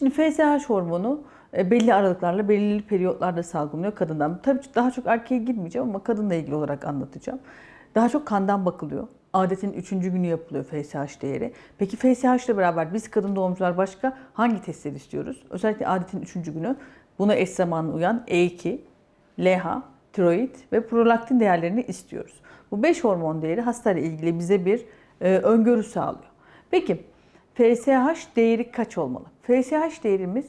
Şimdi FSH hormonu e, belli aralıklarla belli periyotlarda salgılanıyor kadından. Tabii daha çok erkeğe girmeyeceğim ama kadınla ilgili olarak anlatacağım. Daha çok kandan bakılıyor. Adetin üçüncü günü yapılıyor FSH değeri. Peki FSH ile beraber biz kadın doğumcular başka hangi testleri istiyoruz? Özellikle adetin üçüncü günü buna eş zamanlı uyan E2, LH, tiroid ve prolaktin değerlerini istiyoruz. Bu 5 hormon değeri hasta ile ilgili bize bir e, öngörü sağlıyor. Peki FSH değeri kaç olmalı? FSH değerimiz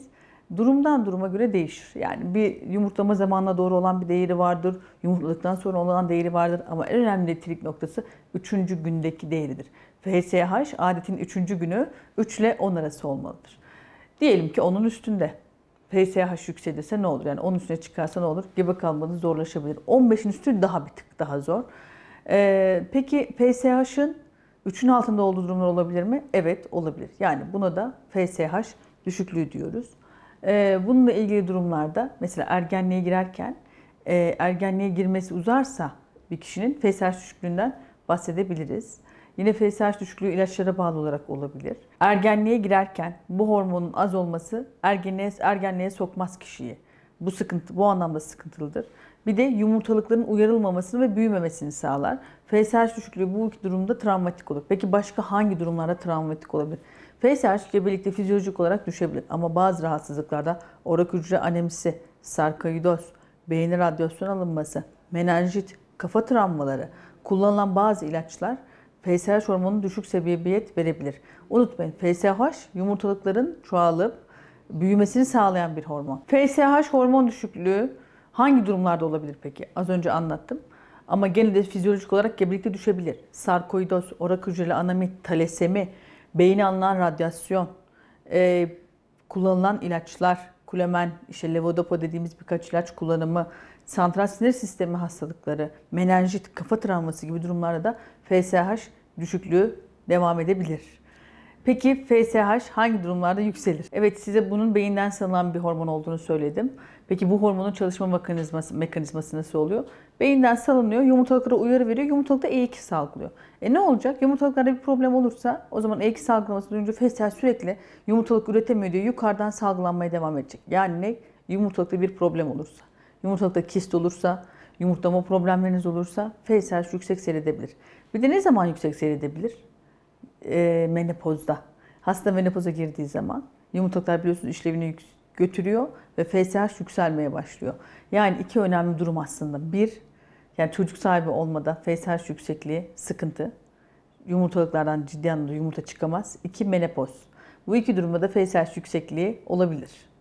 durumdan duruma göre değişir. Yani bir yumurtlama zamanına doğru olan bir değeri vardır. Yumurtladıktan sonra olan değeri vardır. Ama en önemli trik noktası 3. gündeki değeridir. FSH adetin 3. günü 3 ile 10 arası olmalıdır. Diyelim ki onun üstünde. FSH yükselirse ne olur? Yani 10 üstüne çıkarsa ne olur? Gebe kalmanız zorlaşabilir. 15'in üstü daha bir tık daha zor. Ee, peki FSH'ın 3'ün altında olduğu durumlar olabilir mi? Evet olabilir. Yani buna da FSH düşüklüğü diyoruz. Ee, bununla ilgili durumlarda mesela ergenliğe girerken e, ergenliğe girmesi uzarsa bir kişinin FSH düşüklüğünden bahsedebiliriz. Yine FSH düşüklüğü ilaçlara bağlı olarak olabilir. Ergenliğe girerken bu hormonun az olması ergenliğe, ergenliğe sokmaz kişiyi. Bu sıkıntı bu anlamda sıkıntılıdır. Bir de yumurtalıkların uyarılmamasını ve büyümemesini sağlar. FSH düşüklüğü bu iki durumda travmatik olur. Peki başka hangi durumlarda travmatik olabilir? FSH ile birlikte fizyolojik olarak düşebilir ama bazı rahatsızlıklarda orak hücre anemisi, sarkoidoz, beyin radyasyon alınması, menenjit, kafa travmaları, kullanılan bazı ilaçlar FSH hormonunun düşük seviyebiyet verebilir. Unutmayın FSH yumurtalıkların çoğalıp büyümesini sağlayan bir hormon. FSH hormon düşüklüğü hangi durumlarda olabilir peki? Az önce anlattım. Ama gene de fizyolojik olarak gebelikte düşebilir. Sarkoidoz, orak hücreli anemi, talasemi, beyni alınan radyasyon, e, kullanılan ilaçlar, kulemen, işte levodopa dediğimiz birkaç ilaç kullanımı, santral sinir sistemi hastalıkları, menenjit, kafa travması gibi durumlarda da FSH düşüklüğü devam edebilir. Peki FSH hangi durumlarda yükselir? Evet size bunun beyinden salınan bir hormon olduğunu söyledim. Peki bu hormonun çalışma mekanizması, mekanizması nasıl oluyor? Beyinden salınıyor, yumurtalıklara uyarı veriyor, yumurtalıkta E2 salgılıyor. E ne olacak? Yumurtalıklarda bir problem olursa o zaman E2 salgılaması duyunca FSH sürekli yumurtalık üretemiyor diye yukarıdan salgılanmaya devam edecek. Yani ne? Yumurtalıkta bir problem olursa, yumurtalıkta kist olursa, yumurtlama problemleriniz olursa FSH yüksek seyredebilir. Bir de ne zaman yüksek seyredebilir? e, menopozda. Hasta menopoza girdiği zaman yumurtalar biliyorsunuz işlevini götürüyor ve FSH yükselmeye başlıyor. Yani iki önemli durum aslında. Bir, yani çocuk sahibi olmada FSH yüksekliği sıkıntı. Yumurtalıklardan ciddi anlamda yumurta çıkamaz. İki, menopoz. Bu iki durumda da FSH yüksekliği olabilir.